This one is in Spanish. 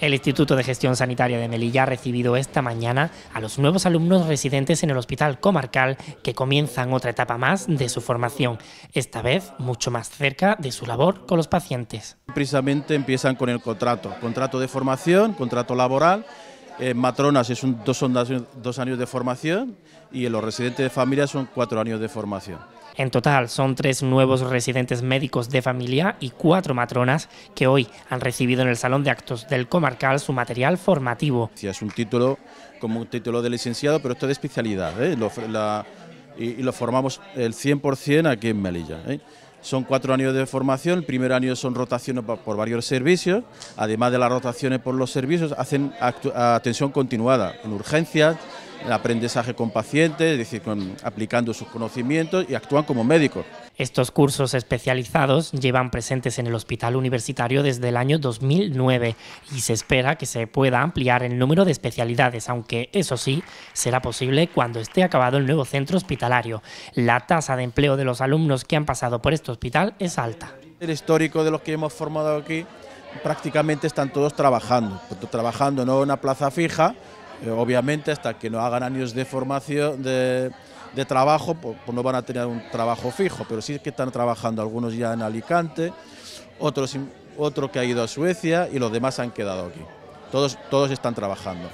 El Instituto de Gestión Sanitaria de Melilla ha recibido esta mañana a los nuevos alumnos residentes en el Hospital Comarcal que comienzan otra etapa más de su formación, esta vez mucho más cerca de su labor con los pacientes. Precisamente empiezan con el contrato, contrato de formación, contrato laboral en eh, Matronas es un, dos, años de formación y en los residentes de familia son cuatro años de formación. En total son tres nuevos residentes médicos de familia y cuatro matronas que hoy han recibido en el Salón de Actos del Comarcal su material formativo. Es un título como un título de licenciado, pero esto de especialidad, ¿eh? y, lo formamos el 100% aquí en Melilla. ¿eh? Son cuatro años de formación, el primer año son rotaciones por varios servicios, además de las rotaciones por los servicios, hacen atención continuada en urgencias, en aprendizaje con pacientes, es decir, aplicando sus conocimientos y actúan como médicos. Estos cursos especializados llevan presentes en el hospital universitario desde el año 2009 y se espera que se pueda ampliar el número de especialidades, aunque eso sí, será posible cuando esté acabado el nuevo centro hospitalario. La tasa de empleo de los alumnos que han pasado por este hospital es alta. El histórico de los que hemos formado aquí prácticamente están todos trabajando, trabajando no en una plaza fija, eh, obviamente, hasta que no hagan años de formación, de, trabajo, pues no van a tener un trabajo fijo, pero sí que están trabajando algunos ya en Alicante, otros, otro que ha ido a Suecia y los demás han quedado aquí. Todos, todos están trabajando.